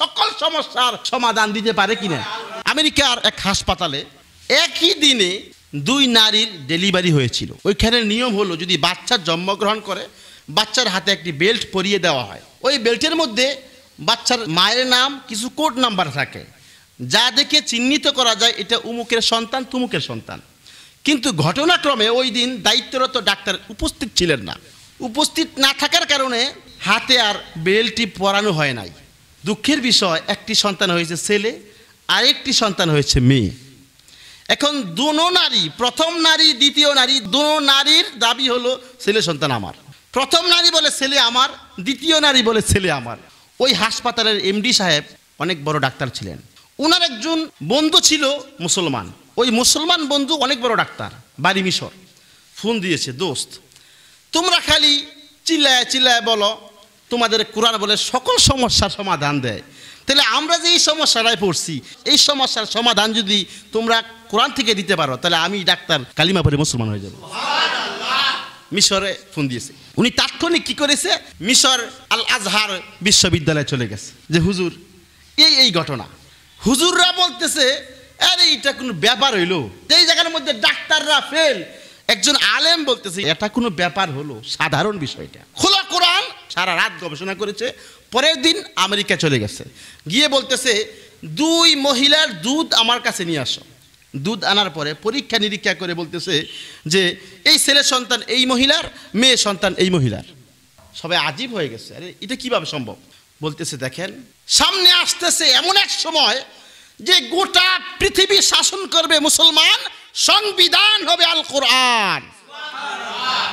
সকল সমস্যার সমাধান দিতে পারে কিনা আমেরিকার এক হাসপাতালে একই দিনে দুই নারীর ডেলিভারি হয়েছিল ওইখানে নিয়ম হলো যদি বাচ্চা জন্মগ্রহণ করে বাচ্চার হাতে একটি বেল্ট পরিয়ে দেওয়া হয় ওই বেল্টের মধ্যে বাচ্চার মায়ের নাম কিছু কোড নাম্বার থাকে যা দেখে চিহ্নিত করা যায় এটা উমুকের সন্তান তুমুকের সন্তান কিন্তু ঘটনাক্রমে ওই দিন দায়িত্বরত ডাক্তার উপস্থিত ছিলেন না উপস্থিত না থাকার কারণে হাতে আর বেলটি পরানো হয় নাই দুঃখের বিষয় একটি সন্তান হয়েছে ছেলে আরেকটি সন্তান হয়েছে মেয়ে এখন দুনো নারী প্রথম নারী দ্বিতীয় নারী দুনো নারীর দাবি হলো ছেলে সন্তান আমার প্রথম নারী বলে ছেলে আমার দ্বিতীয় নারী বলে ছেলে আমার ওই হাসপাতালের এমডি সাহেব অনেক বড় ডাক্তার ছিলেন ওনার একজন বন্ধু ছিল মুসলমান ওই মুসলমান বন্ধু অনেক বড় ডাক্তার বাড়ি মিশর ফোন দিয়েছে দোস্ত তোমরা খালি চিল্লায় চিল্লায় বলো তোমাদের কোরআন বলে সকল সমস্যার সমাধান দেয় তাহলে আমরা যে এই সমস্যাটায় পড়ছি এই সমস্যার সমাধান যদি তোমরা কোরআন থেকে দিতে পারো তাহলে আমি ডাক্তার কালিমা পরে মুসলমান হয়ে যাবো মিশরে ফোন দিয়েছে উনি তাৎক্ষণিক কি করেছে মিশর আল আজহার বিশ্ববিদ্যালয়ে চলে গেছে যে হুজুর এই এই ঘটনা হুজুররা বলতেছে আরে এটা কোনো ব্যাপার হইলো এই জায়গার মধ্যে ডাক্তাররা ফেল একজন আলেম বলতেছে এটা কোনো ব্যাপার হলো সাধারণ বিষয়টা খোলা কোরআন সারা রাত গবেষণা করেছে পরের দিন আমেরিকা চলে গেছে গিয়ে বলতেছে দুই মহিলার দুধ আমার কাছে নিয়ে আসো দুধ আনার পরে পরীক্ষা নিরীক্ষা করে বলতেছে যে এই ছেলে সন্তান এই মহিলার মেয়ে সন্তান এই মহিলার সবাই আজীব হয়ে গেছে আরে এটা কিভাবে সম্ভব বলতেছে দেখেন সামনে আসতেছে এমন এক সময় যে গোটা পৃথিবী শাসন করবে মুসলমান সংবিধান হবে আল কোরআন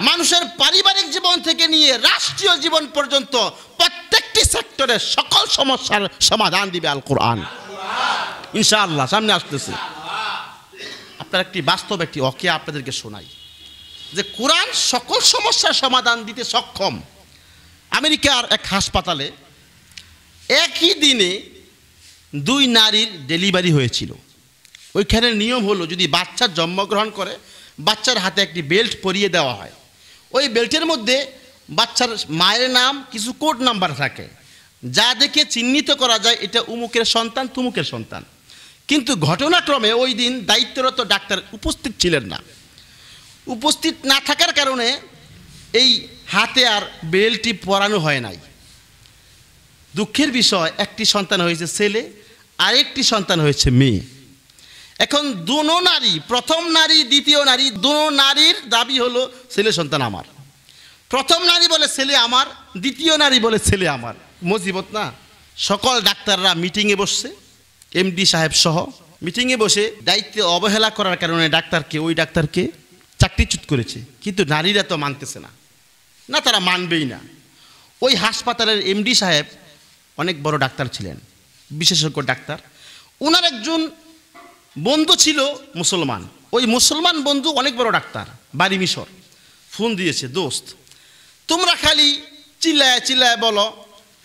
মানুষের পারিবারিক জীবন থেকে নিয়ে রাষ্ট্রীয় জীবন পর্যন্ত প্রত্যেকটি সেক্টরে সকল সমস্যার সমাধান দিবে আল কোরআন ইনশাআল্লাহ সামনে আসতেছে আপনার একটি বাস্তব একটি অকে আপনাদেরকে শোনাই যে কোরআন সকল সমস্যার সমাধান দিতে সক্ষম আমেরিকার এক হাসপাতালে একই দিনে দুই নারীর ডেলিভারি হয়েছিল ওইখানে নিয়ম হলো যদি বাচ্চা জন্মগ্রহণ করে বাচ্চার হাতে একটি বেল্ট পরিয়ে দেওয়া হয় ওই বেল্টের মধ্যে বাচ্চার মায়ের নাম কিছু কোড নাম্বার থাকে যা দেখে চিহ্নিত করা যায় এটা উমুকের সন্তান তুমুকের সন্তান কিন্তু ঘটনাক্রমে ওই দিন দায়িত্বরত ডাক্তার উপস্থিত ছিলেন না উপস্থিত না থাকার কারণে এই হাতে আর বেলটি পরানো হয় নাই দুঃখের বিষয় একটি সন্তান হয়েছে ছেলে আরেকটি সন্তান হয়েছে মেয়ে এখন দুনো নারী প্রথম নারী দ্বিতীয় নারী দুনো নারীর দাবি হলো ছেলে সন্তান আমার প্রথম নারী বলে ছেলে আমার দ্বিতীয় নারী বলে ছেলে আমার মজিবত না সকল ডাক্তাররা মিটিংয়ে বসছে এমডি সাহেব সহ মিটিংয়ে বসে দায়িত্বে অবহেলা করার কারণে ডাক্তারকে ওই ডাক্তারকে চাকরিচ্যুত করেছে কিন্তু নারীরা তো মানতেছে না না তারা মানবেই না ওই হাসপাতালের এমডি সাহেব অনেক বড় ডাক্তার ছিলেন বিশেষজ্ঞ ডাক্তার ওনার একজন বন্ধু ছিল মুসলমান ওই মুসলমান বন্ধু অনেক বড় ডাক্তার বাড়ি মিশর ফোন দিয়েছে দোস্ত তোমরা খালি চিল্লায় চিল্লায় বলো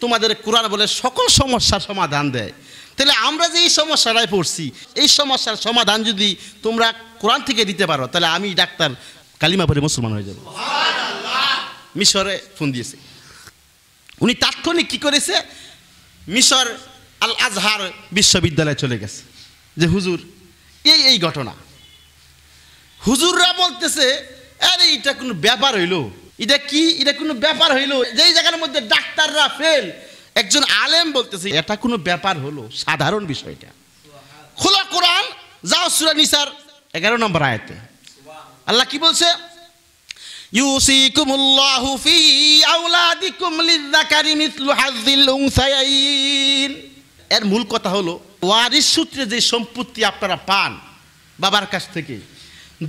তোমাদের কোরআন বলে সকল সমস্যার সমাধান দেয় তাহলে আমরা যে এই সমস্যাটায় পড়ছি এই সমস্যার সমাধান যদি তোমরা কোরআন থেকে দিতে পারো তাহলে আমি ডাক্তার কালিমা পরে মুসলমান হয়ে যাব মিশরে ফোন দিয়েছে উনি তাৎক্ষণিক কি করেছে মিশর আল আজহার বিশ্ববিদ্যালয়ে চলে গেছে যে হুজুর এই এই ঘটনা হুজুররা বলতেছে আরে এটা কোনো ব্যাপার হইল এটা কি এটা কোনো ব্যাপার হইল যেই জায়গার মধ্যে ডাক্তাররা ফেল একজন আলেম বলতেছে এটা কোনো ব্যাপার হলো সাধারণ বিষয়টা খোলা কোরআন যাও সুরা নিসার এগারো নম্বর আয়তে আল্লাহ কি বলছে ইউসিকুমুল্লাহু ফি আওলাদিকুম লিযাকারি মিসলু হাযিল এর মূল কথা হলো ওয়ারিস সূত্রে যে সম্পত্তি আপনারা পান বাবার কাছ থেকে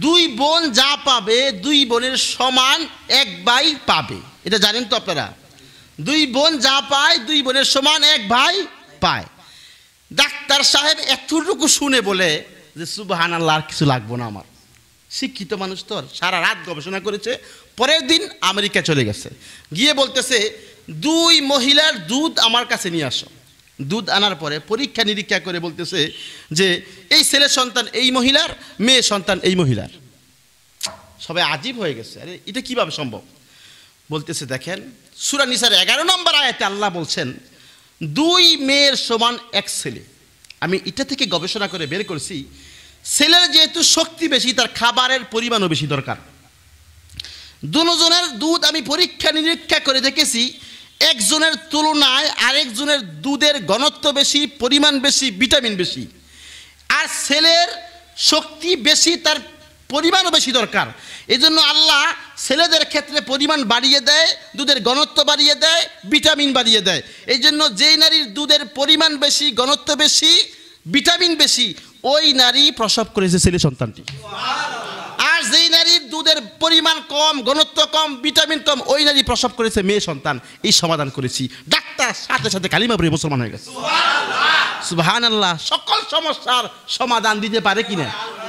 দুই বোন যা পাবে দুই বোনের সমান এক ভাই পাবে এটা জানেন তো আপনারা দুই বোন যা পায় দুই বোনের সমান এক ভাই পায় ডাক্তার সাহেব এতটুকু শুনে বলে যে সুবাহান আল্লাহ আর কিছু লাগবো না আমার শিক্ষিত মানুষ তো সারা রাত গবেষণা করেছে পরের দিন আমেরিকা চলে গেছে গিয়ে বলতেছে দুই মহিলার দুধ আমার কাছে নিয়ে আসো দুধ আনার পরে পরীক্ষা নিরীক্ষা করে বলতেছে যে এই ছেলে সন্তান এই মহিলার মেয়ে সন্তান এই মহিলার সবাই আজীব হয়ে গেছে আরে এটা কিভাবে সম্ভব বলতেছে দেখেন সুরা নিসার এগারো নম্বর আয়াতে আল্লাহ বলছেন দুই মেয়ের সমান এক ছেলে আমি এটা থেকে গবেষণা করে বের করছি ছেলের যেহেতু শক্তি বেশি তার খাবারের পরিমাণও বেশি দরকার দুজনের দুধ আমি পরীক্ষা নিরীক্ষা করে দেখেছি একজনের তুলনায় আরেকজনের দুধের ঘনত্ব বেশি পরিমাণ বেশি ভিটামিন বেশি আর ছেলের শক্তি বেশি তার পরিমাণও বেশি দরকার এই জন্য আল্লাহ ছেলেদের ক্ষেত্রে পরিমাণ বাড়িয়ে দেয় দুধের ঘনত্ব বাড়িয়ে দেয় ভিটামিন বাড়িয়ে দেয় এই জন্য যেই নারীর দুধের পরিমাণ বেশি ঘনত্ব বেশি ভিটামিন বেশি ওই নারী প্রসব করেছে ছেলে সন্তানটি দুধের পরিমাণ কম ঘনত্ব কম ভিটামিন কম ওই নারী প্রসব করেছে মেয়ে সন্তান এই সমাধান করেছি ডাক্তার সাথে সাথে কালিমা পড়ে মুসলমান হয়ে গেছে সুবাহান আল্লাহ সকল সমস্যার সমাধান দিতে পারে কিনা